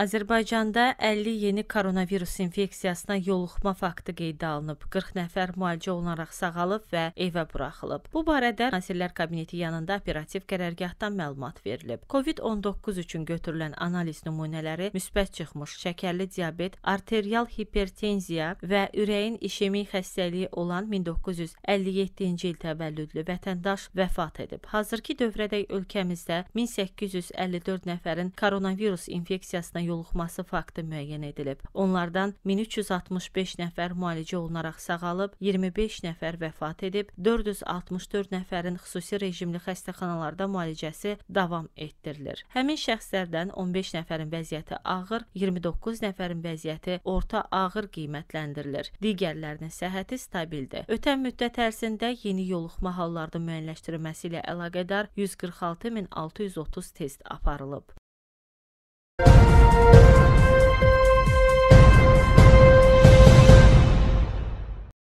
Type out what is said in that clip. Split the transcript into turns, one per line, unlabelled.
Azərbaycanda 50 yeni koronavirus infeksiyasına yoluxma faktı qeydə alınıb. 40 nəfər müalicə olunaraq sağalıb və evə buraxılıb. Bu barədə Nazirlər Kabineti yanında operativ qərargahdan məlumat verilib. COVID-19 üçün götürülən analiz nümunələri müsbət çıxmış şəkərli diabet, arterial hipertenziya və ürəyin işemik xəstəliyi olan 1957-ci il təvəllüdlü vətəndaş vəfat edib. Hazırki dövrədə ölkəmizdə 1854 nəfərin koronavirus infeksiyasına yoluxması faktı müəyyən edilib. Onlardan 1365 nəfər müalicə olunaraq sağalıb, 25 nəfər vəfat edib, 464 nəfərin xüsusi rejimli xəstəxanalarda müalicəsi davam etdirilir. Həmin şəxslərdən 15 nəfərin vəziyyəti ağır, 29 nəfərin vəziyyəti orta ağır qiymətləndirilir. Digərlərinin səhhəti stabildir. Ötən müddət ərzində yeni yoluxma hallarının müəyyənləşdirilməsi ilə əlaqədar 146630 test aparılıb.